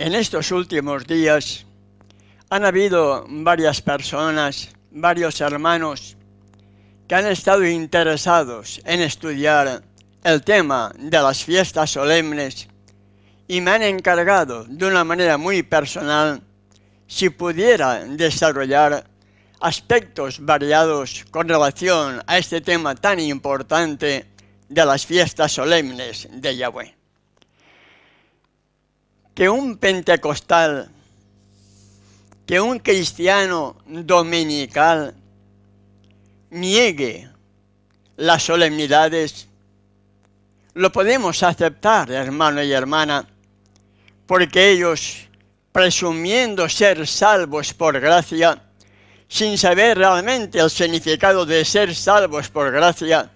En estos últimos días han habido varias personas, varios hermanos, que han estado interesados en estudiar el tema de las fiestas solemnes y me han encargado de una manera muy personal si pudiera desarrollar aspectos variados con relación a este tema tan importante de las fiestas solemnes de Yahweh que un pentecostal, que un cristiano dominical niegue las solemnidades, lo podemos aceptar, hermano y hermana, porque ellos, presumiendo ser salvos por gracia, sin saber realmente el significado de ser salvos por gracia,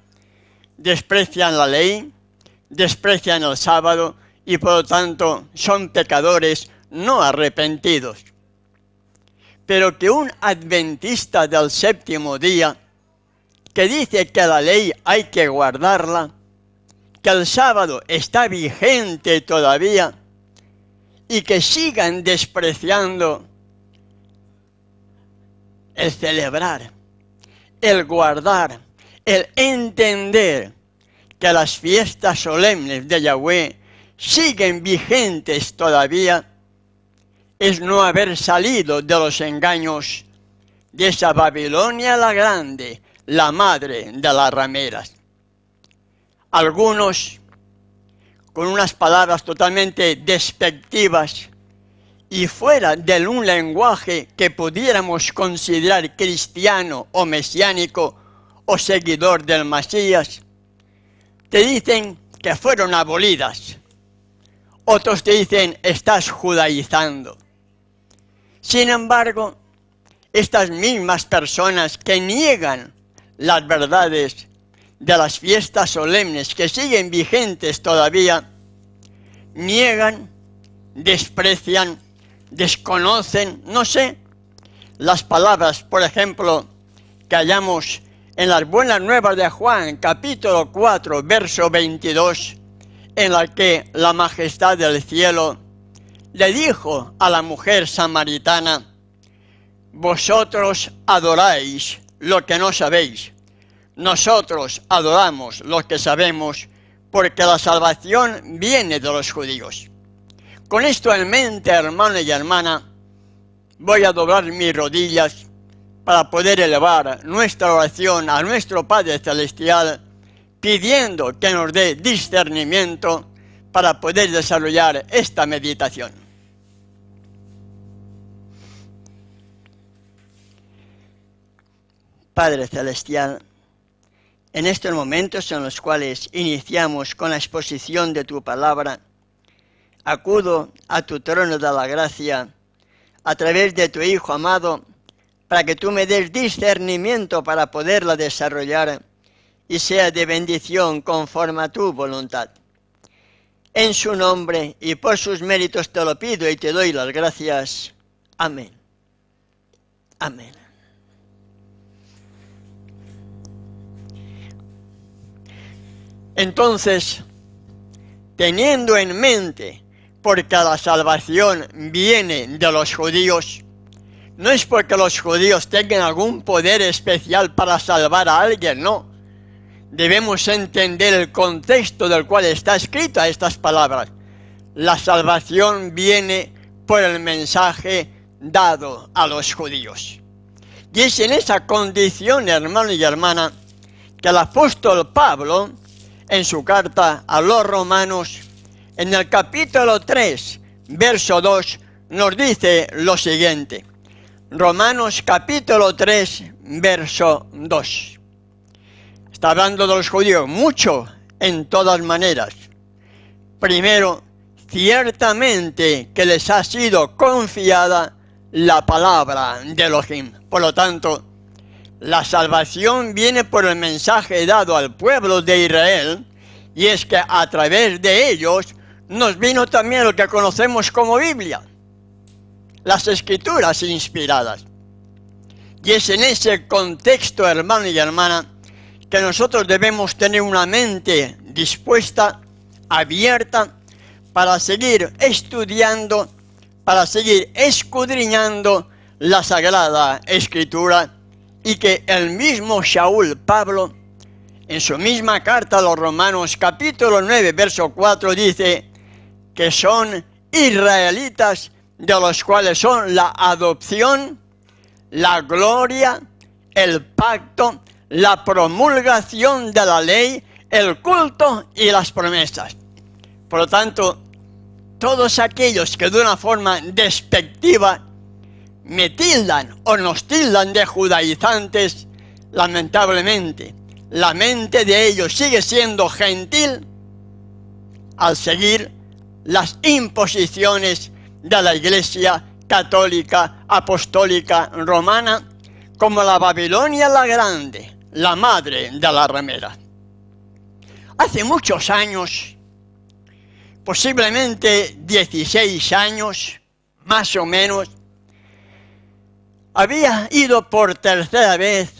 desprecian la ley, desprecian el sábado, y por lo tanto son pecadores no arrepentidos. Pero que un adventista del séptimo día, que dice que la ley hay que guardarla, que el sábado está vigente todavía, y que sigan despreciando el celebrar, el guardar, el entender que las fiestas solemnes de Yahweh siguen vigentes todavía es no haber salido de los engaños de esa Babilonia la Grande, la madre de las rameras. Algunos, con unas palabras totalmente despectivas y fuera de un lenguaje que pudiéramos considerar cristiano o mesiánico o seguidor del Masías, te dicen que fueron abolidas otros te dicen, estás judaizando. Sin embargo, estas mismas personas que niegan las verdades de las fiestas solemnes que siguen vigentes todavía, niegan, desprecian, desconocen, no sé, las palabras, por ejemplo, que hallamos en las buenas nuevas de Juan, capítulo 4, verso 22, en la que la majestad del cielo le dijo a la mujer samaritana, vosotros adoráis lo que no sabéis, nosotros adoramos lo que sabemos, porque la salvación viene de los judíos. Con esto en mente, hermano y hermana, voy a doblar mis rodillas para poder elevar nuestra oración a nuestro Padre Celestial pidiendo que nos dé discernimiento para poder desarrollar esta meditación. Padre Celestial, en estos momentos en los cuales iniciamos con la exposición de tu palabra, acudo a tu trono de la gracia a través de tu Hijo amado, para que tú me des discernimiento para poderla desarrollar y sea de bendición conforme a tu voluntad. En su nombre y por sus méritos te lo pido y te doy las gracias. Amén. Amén. Entonces, teniendo en mente, porque la salvación viene de los judíos, no es porque los judíos tengan algún poder especial para salvar a alguien, no debemos entender el contexto del cual está escrita estas palabras. La salvación viene por el mensaje dado a los judíos. Y es en esa condición, hermano y hermana, que el apóstol Pablo, en su carta a los romanos, en el capítulo 3, verso 2, nos dice lo siguiente. Romanos capítulo 3, verso 2 está hablando de los judíos, mucho en todas maneras. Primero, ciertamente que les ha sido confiada la palabra de Elohim. Por lo tanto, la salvación viene por el mensaje dado al pueblo de Israel, y es que a través de ellos nos vino también lo que conocemos como Biblia, las escrituras inspiradas. Y es en ese contexto, hermano y hermana, que nosotros debemos tener una mente dispuesta, abierta, para seguir estudiando, para seguir escudriñando la Sagrada Escritura y que el mismo Shaul Pablo, en su misma carta a los Romanos capítulo 9, verso 4, dice que son israelitas de los cuales son la adopción, la gloria, el pacto, la promulgación de la ley, el culto y las promesas. Por lo tanto, todos aquellos que de una forma despectiva me tildan o nos tildan de judaizantes, lamentablemente, la mente de ellos sigue siendo gentil al seguir las imposiciones de la Iglesia católica apostólica romana, como la Babilonia la Grande, la madre de la remera. Hace muchos años, posiblemente 16 años, más o menos, había ido por tercera vez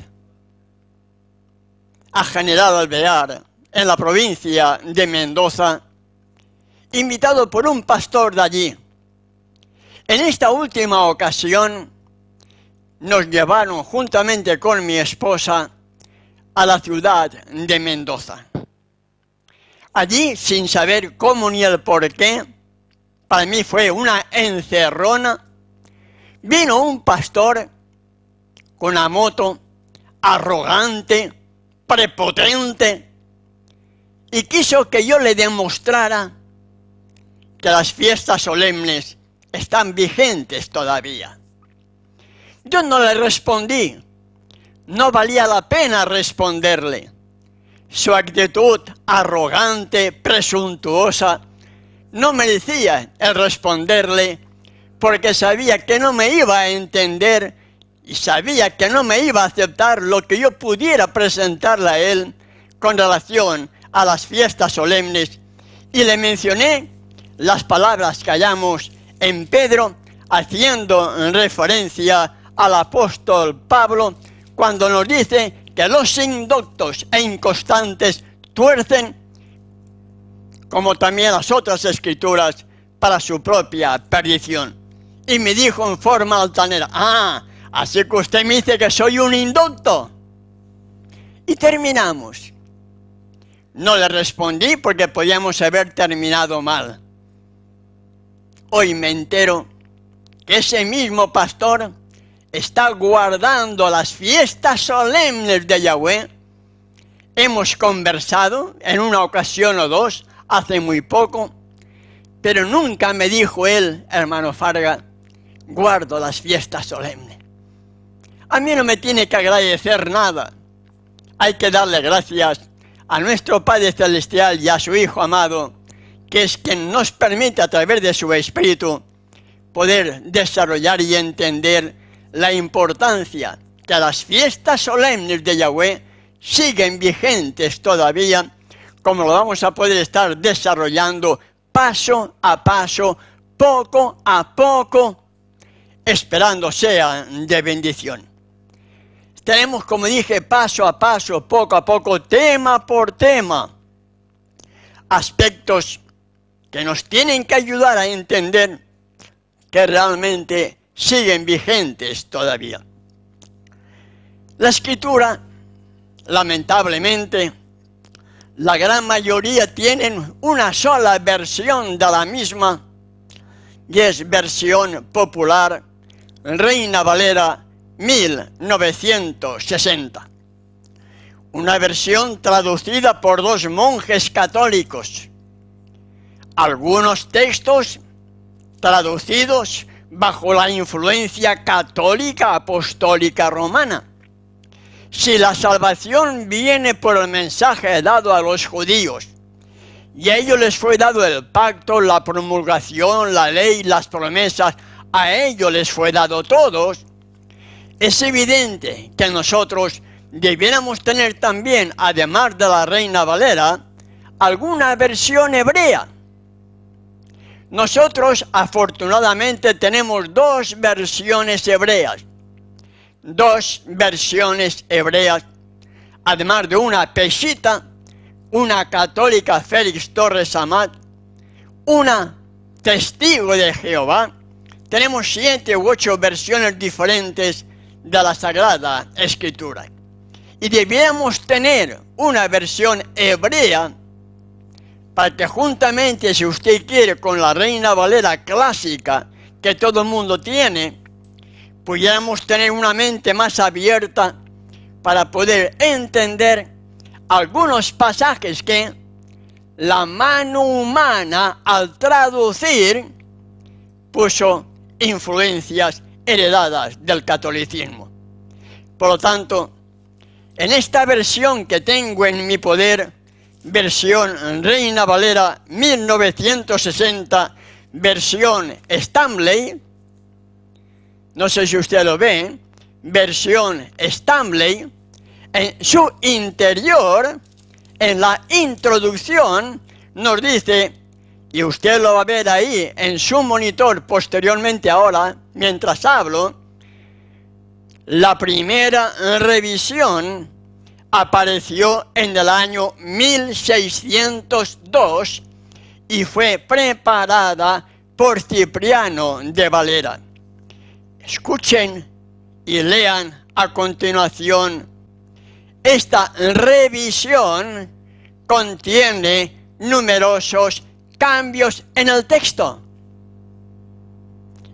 a General Alvear, en la provincia de Mendoza, invitado por un pastor de allí. En esta última ocasión nos llevaron juntamente con mi esposa a la ciudad de Mendoza. Allí, sin saber cómo ni el por qué, para mí fue una encerrona, vino un pastor con la moto, arrogante, prepotente, y quiso que yo le demostrara que las fiestas solemnes están vigentes todavía. Yo no le respondí no valía la pena responderle. Su actitud arrogante, presuntuosa, no merecía el responderle porque sabía que no me iba a entender y sabía que no me iba a aceptar lo que yo pudiera presentarle a él con relación a las fiestas solemnes. Y le mencioné las palabras que hallamos en Pedro haciendo referencia al apóstol Pablo cuando nos dice que los inductos e inconstantes tuercen, como también las otras escrituras, para su propia perdición. Y me dijo en forma altanera, ah, así que usted me dice que soy un inducto! Y terminamos. No le respondí porque podíamos haber terminado mal. Hoy me entero que ese mismo pastor está guardando las fiestas solemnes de Yahweh. Hemos conversado en una ocasión o dos, hace muy poco, pero nunca me dijo él, hermano Farga, guardo las fiestas solemnes. A mí no me tiene que agradecer nada. Hay que darle gracias a nuestro Padre Celestial y a su Hijo amado, que es quien nos permite a través de su Espíritu poder desarrollar y entender la importancia que las fiestas solemnes de Yahweh siguen vigentes todavía, como lo vamos a poder estar desarrollando paso a paso, poco a poco, esperando sea de bendición. Tenemos, como dije, paso a paso, poco a poco, tema por tema, aspectos que nos tienen que ayudar a entender que realmente siguen vigentes todavía. La escritura, lamentablemente, la gran mayoría tienen una sola versión de la misma, y es versión popular, Reina Valera 1960. Una versión traducida por dos monjes católicos. Algunos textos traducidos bajo la influencia católica apostólica romana. Si la salvación viene por el mensaje dado a los judíos, y a ellos les fue dado el pacto, la promulgación, la ley, las promesas, a ellos les fue dado todos, es evidente que nosotros debiéramos tener también, además de la Reina Valera, alguna versión hebrea nosotros afortunadamente tenemos dos versiones hebreas, dos versiones hebreas, además de una pesita, una católica Félix Torres Amat, una testigo de Jehová, tenemos siete u ocho versiones diferentes de la Sagrada Escritura. Y debíamos tener una versión hebrea para que juntamente, si usted quiere, con la Reina Valera clásica que todo el mundo tiene, pudiéramos tener una mente más abierta para poder entender algunos pasajes que la mano humana al traducir puso influencias heredadas del catolicismo. Por lo tanto, en esta versión que tengo en mi poder, versión Reina Valera 1960, versión Stanley, no sé si usted lo ve, versión Stanley, en su interior, en la introducción, nos dice, y usted lo va a ver ahí en su monitor posteriormente ahora, mientras hablo, la primera revisión apareció en el año 1602 y fue preparada por Cipriano de Valera. Escuchen y lean a continuación. Esta revisión contiene numerosos cambios en el texto.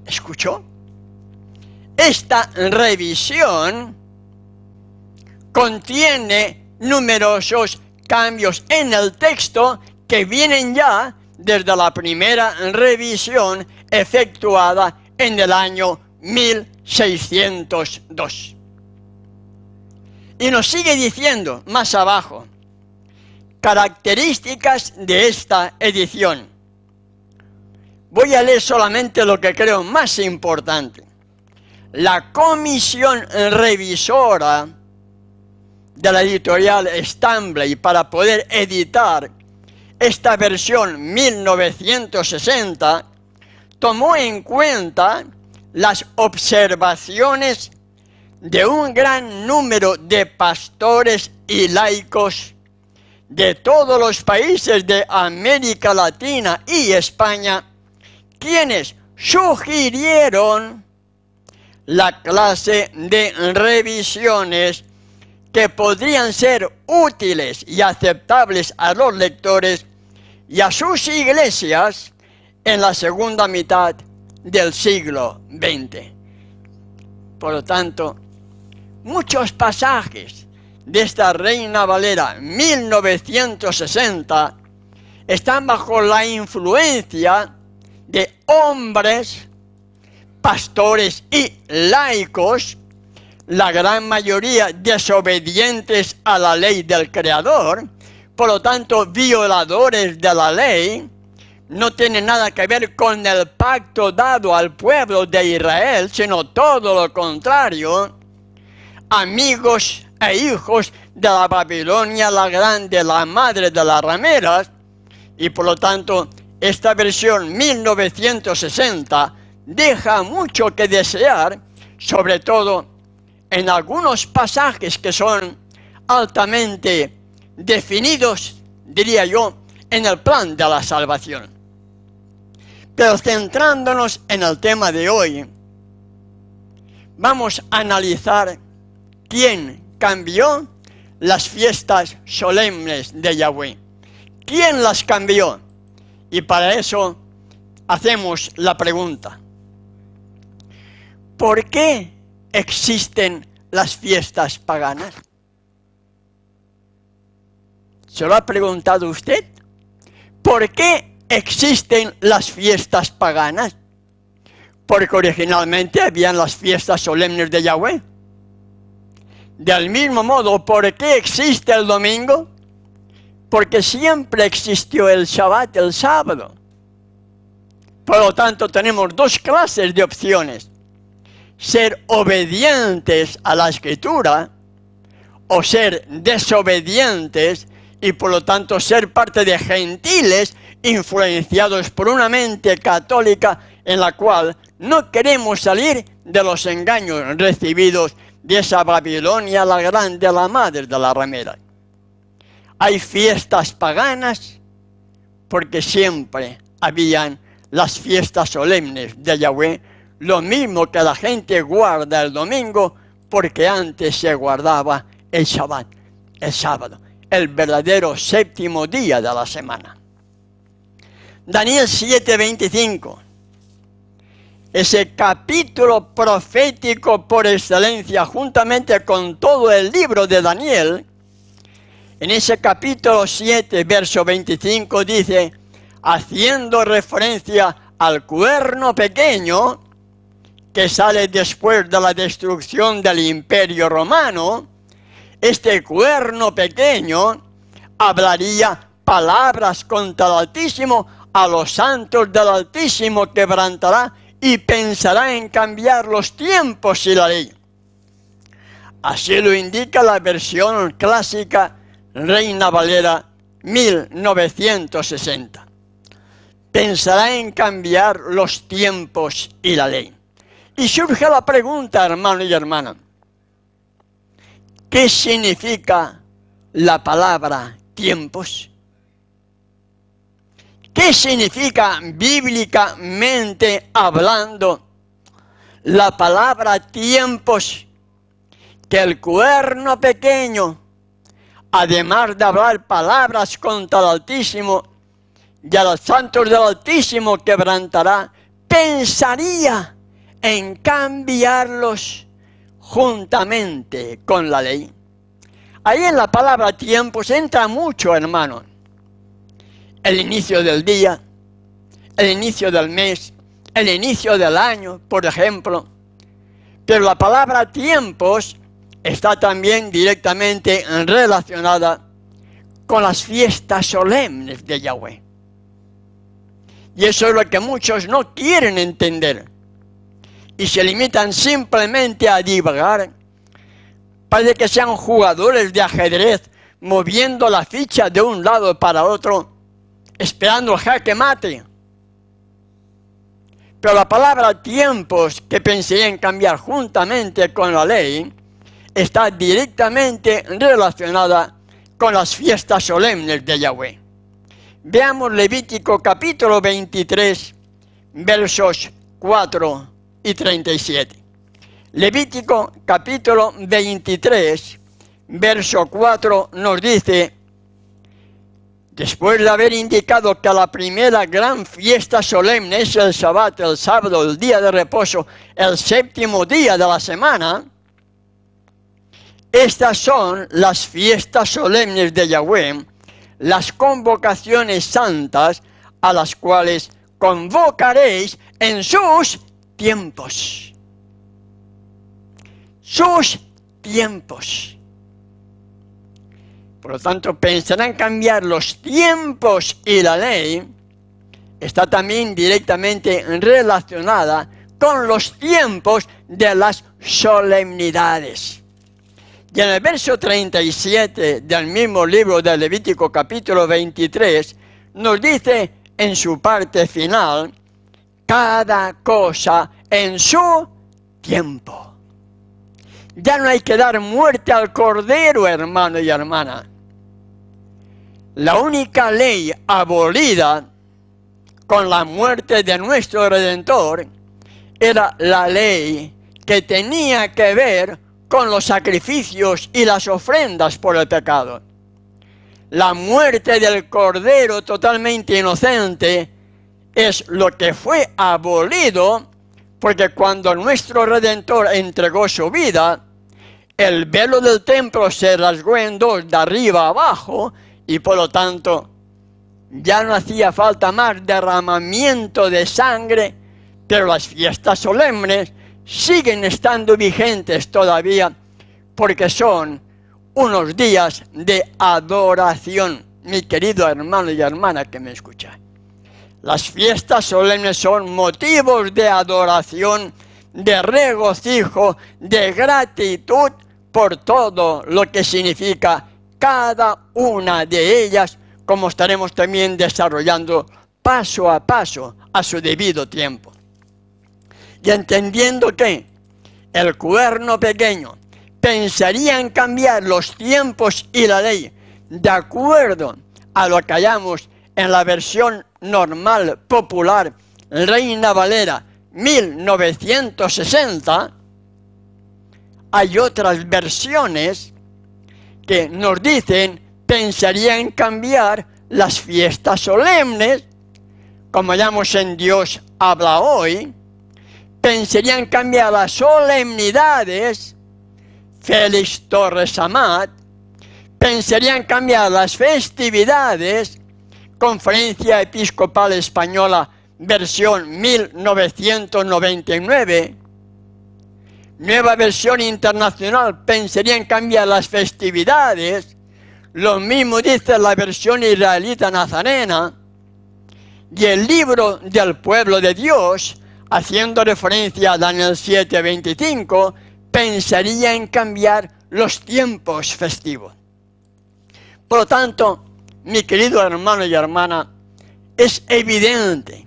¿Escuchó? Esta revisión contiene numerosos cambios en el texto que vienen ya desde la primera revisión efectuada en el año 1602. Y nos sigue diciendo más abajo, características de esta edición. Voy a leer solamente lo que creo más importante. La comisión revisora de la editorial Stanley para poder editar esta versión 1960, tomó en cuenta las observaciones de un gran número de pastores y laicos de todos los países de América Latina y España, quienes sugirieron la clase de revisiones que podrían ser útiles y aceptables a los lectores y a sus iglesias en la segunda mitad del siglo XX. Por lo tanto, muchos pasajes de esta Reina Valera 1960 están bajo la influencia de hombres, pastores y laicos la gran mayoría desobedientes a la ley del Creador, por lo tanto violadores de la ley, no tiene nada que ver con el pacto dado al pueblo de Israel, sino todo lo contrario, amigos e hijos de la Babilonia la Grande, la madre de las rameras, y por lo tanto esta versión 1960 deja mucho que desear, sobre todo en algunos pasajes que son altamente definidos, diría yo, en el plan de la salvación. Pero centrándonos en el tema de hoy, vamos a analizar quién cambió las fiestas solemnes de Yahweh. ¿Quién las cambió? Y para eso hacemos la pregunta. ¿Por qué existen las fiestas paganas? ¿Se lo ha preguntado usted? ¿Por qué existen las fiestas paganas? Porque originalmente habían las fiestas solemnes de Yahweh. Del mismo modo, ¿por qué existe el domingo? Porque siempre existió el Shabbat, el sábado. Por lo tanto, tenemos dos clases de opciones ser obedientes a la escritura o ser desobedientes y por lo tanto ser parte de gentiles influenciados por una mente católica en la cual no queremos salir de los engaños recibidos de esa Babilonia la grande, la madre de la ramera. Hay fiestas paganas porque siempre habían las fiestas solemnes de Yahweh lo mismo que la gente guarda el domingo, porque antes se guardaba el el sábado, el verdadero séptimo día de la semana. Daniel 7:25 ese capítulo profético por excelencia, juntamente con todo el libro de Daniel, en ese capítulo 7, verso 25 dice, haciendo referencia al cuerno pequeño, que sale después de la destrucción del imperio romano, este cuerno pequeño hablaría palabras contra el Altísimo, a los santos del Altísimo quebrantará y pensará en cambiar los tiempos y la ley. Así lo indica la versión clásica Reina Valera 1960. Pensará en cambiar los tiempos y la ley. Y surge la pregunta, hermano y hermana, ¿qué significa la palabra tiempos? ¿Qué significa bíblicamente hablando la palabra tiempos? Que el cuerno pequeño, además de hablar palabras contra el Altísimo y a los santos del Altísimo quebrantará, pensaría en cambiarlos juntamente con la ley. Ahí en la palabra tiempos entra mucho, hermano. El inicio del día, el inicio del mes, el inicio del año, por ejemplo. Pero la palabra tiempos está también directamente relacionada con las fiestas solemnes de Yahweh. Y eso es lo que muchos no quieren entender y se limitan simplemente a divagar. Parece que sean jugadores de ajedrez moviendo la ficha de un lado para otro, esperando el jaque mate. Pero la palabra tiempos que pensé en cambiar juntamente con la ley está directamente relacionada con las fiestas solemnes de Yahweh. Veamos Levítico capítulo 23, versos 4 37. Levítico capítulo 23, verso 4 nos dice, después de haber indicado que la primera gran fiesta solemne es el sábado el sábado, el día de reposo, el séptimo día de la semana, estas son las fiestas solemnes de Yahweh, las convocaciones santas a las cuales convocaréis en sus tiempos. Sus tiempos. Por lo tanto, pensar en cambiar los tiempos y la ley está también directamente relacionada con los tiempos de las solemnidades. Y en el verso 37 del mismo libro de Levítico capítulo 23 nos dice en su parte final, cada cosa en su tiempo. Ya no hay que dar muerte al cordero, hermano y hermana. La única ley abolida con la muerte de nuestro Redentor era la ley que tenía que ver con los sacrificios y las ofrendas por el pecado. La muerte del cordero totalmente inocente es lo que fue abolido, porque cuando nuestro Redentor entregó su vida, el velo del templo se rasgó en dos, de arriba abajo, y por lo tanto ya no hacía falta más derramamiento de sangre, pero las fiestas solemnes siguen estando vigentes todavía, porque son unos días de adoración, mi querido hermano y hermana que me escucha. Las fiestas solemnes son motivos de adoración, de regocijo, de gratitud por todo lo que significa cada una de ellas, como estaremos también desarrollando paso a paso a su debido tiempo. Y entendiendo que el cuerno pequeño pensaría en cambiar los tiempos y la ley de acuerdo a lo que hallamos en la versión normal popular Reina Valera 1960, hay otras versiones que nos dicen pensarían en cambiar las fiestas solemnes, como llamamos en Dios habla hoy, pensarían en cambiar las solemnidades, Félix Torres Amat, pensarían cambiar las festividades, Conferencia Episcopal Española, versión 1999. Nueva versión internacional, pensaría en cambiar las festividades. Lo mismo dice la versión israelita nazarena. Y el libro del pueblo de Dios, haciendo referencia a Daniel 7:25, pensaría en cambiar los tiempos festivos. Por lo tanto, mi querido hermano y hermana, es evidente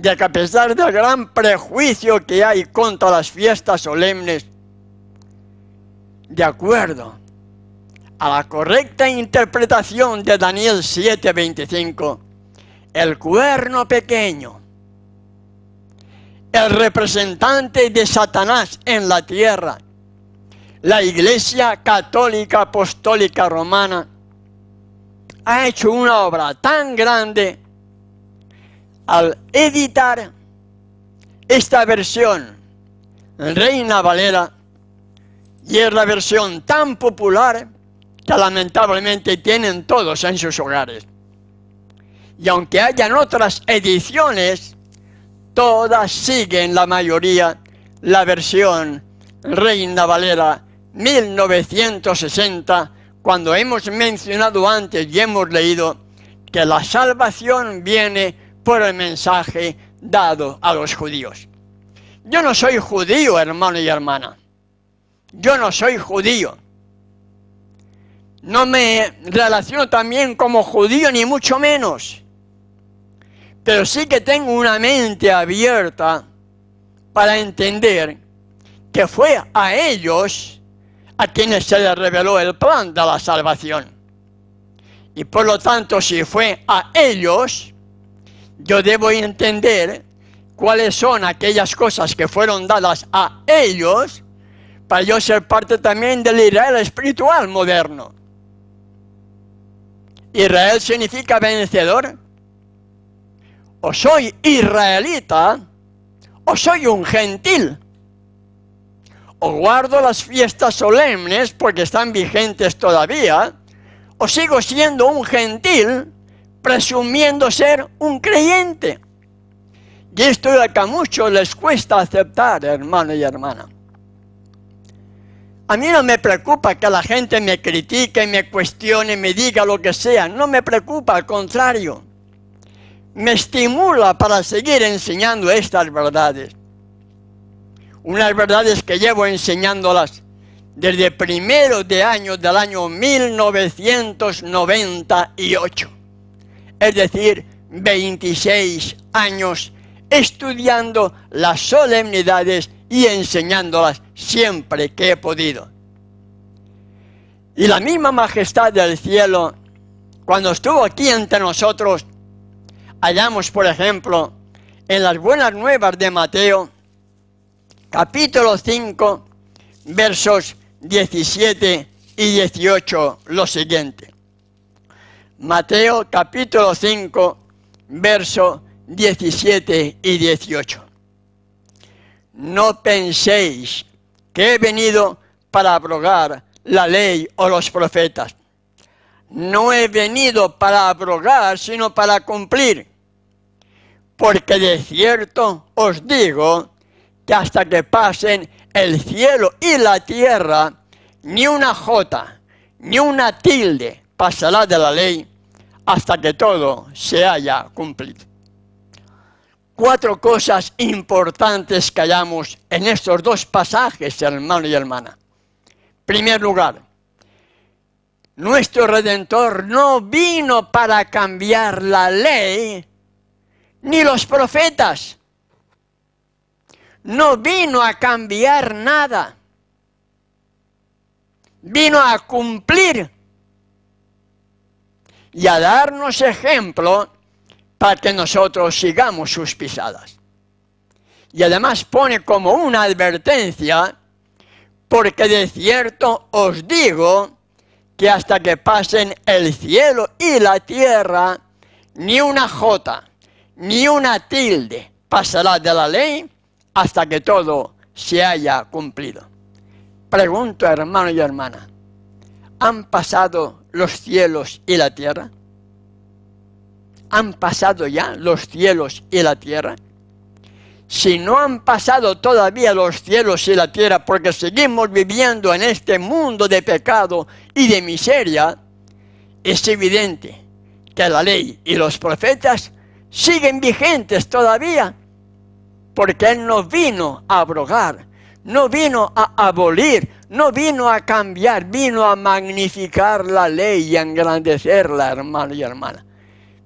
que a pesar del gran prejuicio que hay contra las fiestas solemnes, de acuerdo a la correcta interpretación de Daniel 7:25, el cuerno pequeño, el representante de Satanás en la tierra, la Iglesia Católica Apostólica Romana, ha hecho una obra tan grande al editar esta versión Reina Valera y es la versión tan popular que lamentablemente tienen todos en sus hogares. Y aunque hayan otras ediciones, todas siguen la mayoría la versión Reina Valera 1960 cuando hemos mencionado antes y hemos leído que la salvación viene por el mensaje dado a los judíos. Yo no soy judío, hermano y hermana. Yo no soy judío. No me relaciono también como judío, ni mucho menos. Pero sí que tengo una mente abierta para entender que fue a ellos a quienes se les reveló el plan de la salvación. Y por lo tanto, si fue a ellos, yo debo entender cuáles son aquellas cosas que fueron dadas a ellos para yo ser parte también del Israel espiritual moderno. Israel significa vencedor. O soy israelita o soy un gentil o guardo las fiestas solemnes porque están vigentes todavía, o sigo siendo un gentil presumiendo ser un creyente. Y esto es lo que a muchos les cuesta aceptar, hermano y hermana. A mí no me preocupa que la gente me critique, me cuestione, me diga lo que sea. No me preocupa, al contrario. Me estimula para seguir enseñando estas verdades unas verdades que llevo enseñándolas desde primero de año del año 1998. Es decir, 26 años estudiando las solemnidades y enseñándolas siempre que he podido. Y la misma majestad del cielo, cuando estuvo aquí entre nosotros, hallamos, por ejemplo, en las buenas nuevas de Mateo, capítulo 5, versos 17 y 18, lo siguiente. Mateo capítulo 5, verso 17 y 18. No penséis que he venido para abrogar la ley o los profetas. No he venido para abrogar, sino para cumplir. Porque de cierto os digo y hasta que pasen el cielo y la tierra, ni una jota, ni una tilde pasará de la ley hasta que todo se haya cumplido. Cuatro cosas importantes que hallamos en estos dos pasajes, hermano y hermana. primer lugar, nuestro Redentor no vino para cambiar la ley ni los profetas no vino a cambiar nada. Vino a cumplir y a darnos ejemplo para que nosotros sigamos sus pisadas. Y además pone como una advertencia, porque de cierto os digo que hasta que pasen el cielo y la tierra, ni una jota, ni una tilde pasará de la ley hasta que todo se haya cumplido. Pregunto, hermano y hermana, ¿han pasado los cielos y la tierra? ¿Han pasado ya los cielos y la tierra? Si no han pasado todavía los cielos y la tierra porque seguimos viviendo en este mundo de pecado y de miseria, es evidente que la ley y los profetas siguen vigentes todavía porque Él no vino a abrogar, no vino a abolir, no vino a cambiar, vino a magnificar la ley y a engrandecerla, hermano y hermana.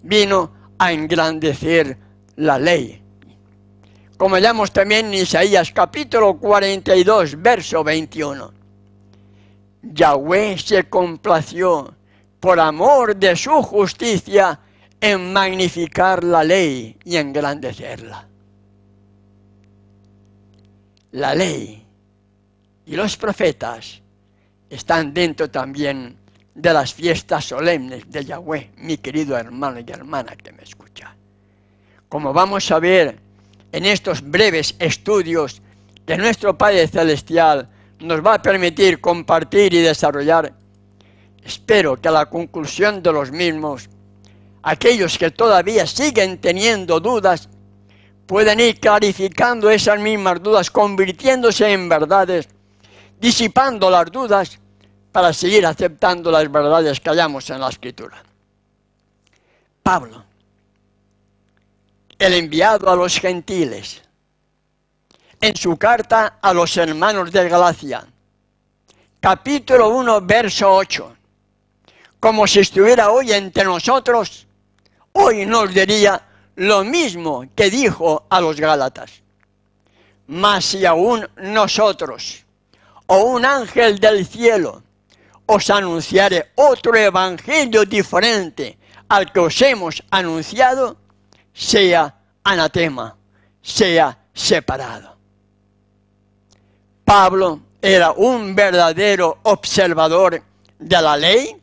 Vino a engrandecer la ley. Como leamos también en Isaías capítulo 42, verso 21. Yahweh se complació por amor de su justicia en magnificar la ley y engrandecerla la ley y los profetas están dentro también de las fiestas solemnes de Yahweh, mi querido hermano y hermana que me escucha. Como vamos a ver en estos breves estudios que nuestro Padre Celestial nos va a permitir compartir y desarrollar, espero que a la conclusión de los mismos, aquellos que todavía siguen teniendo dudas pueden ir clarificando esas mismas dudas, convirtiéndose en verdades, disipando las dudas para seguir aceptando las verdades que hallamos en la Escritura. Pablo, el enviado a los gentiles, en su carta a los hermanos de Galacia, capítulo 1, verso 8, como si estuviera hoy entre nosotros, hoy nos diría, lo mismo que dijo a los Gálatas. Mas si aún nosotros o un ángel del cielo os anunciare otro evangelio diferente al que os hemos anunciado, sea anatema, sea separado. Pablo era un verdadero observador de la ley,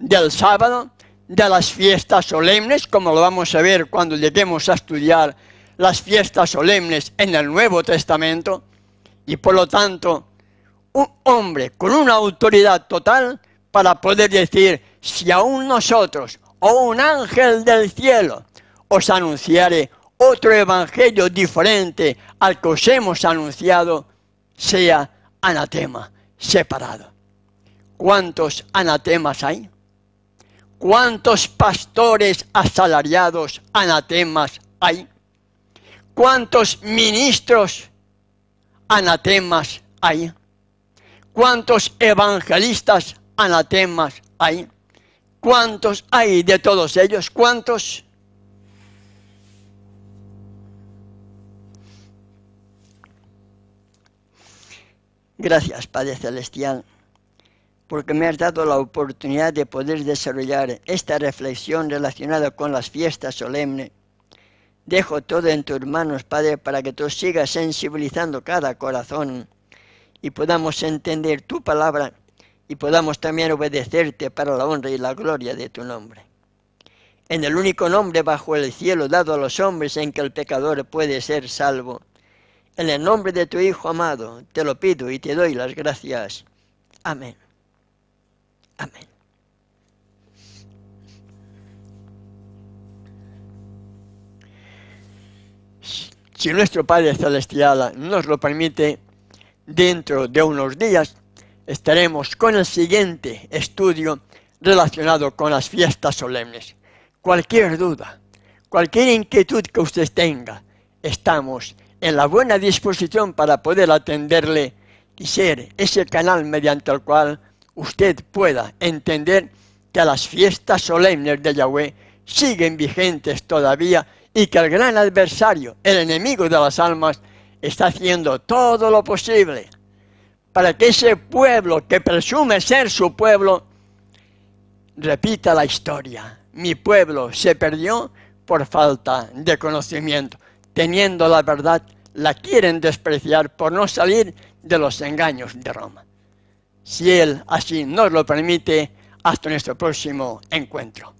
del sábado, de las fiestas solemnes, como lo vamos a ver cuando lleguemos a estudiar las fiestas solemnes en el Nuevo Testamento, y por lo tanto, un hombre con una autoridad total para poder decir, si aún nosotros o un ángel del cielo os anunciare otro evangelio diferente al que os hemos anunciado, sea anatema, separado. ¿Cuántos anatemas hay? ¿Cuántos pastores asalariados anatemas hay? ¿Cuántos ministros anatemas hay? ¿Cuántos evangelistas anatemas hay? ¿Cuántos hay de todos ellos? ¿Cuántos? Gracias, Padre Celestial porque me has dado la oportunidad de poder desarrollar esta reflexión relacionada con las fiestas solemnes. Dejo todo en tus manos, Padre, para que tú sigas sensibilizando cada corazón y podamos entender tu palabra y podamos también obedecerte para la honra y la gloria de tu nombre. En el único nombre bajo el cielo dado a los hombres en que el pecador puede ser salvo. En el nombre de tu Hijo amado, te lo pido y te doy las gracias. Amén. Amén. Si nuestro Padre Celestial nos lo permite, dentro de unos días estaremos con el siguiente estudio relacionado con las fiestas solemnes. Cualquier duda, cualquier inquietud que usted tenga, estamos en la buena disposición para poder atenderle y ser ese canal mediante el cual usted pueda entender que las fiestas solemnes de Yahweh siguen vigentes todavía y que el gran adversario, el enemigo de las almas, está haciendo todo lo posible para que ese pueblo que presume ser su pueblo repita la historia. Mi pueblo se perdió por falta de conocimiento. Teniendo la verdad, la quieren despreciar por no salir de los engaños de Roma si Él así nos lo permite, hasta nuestro próximo encuentro.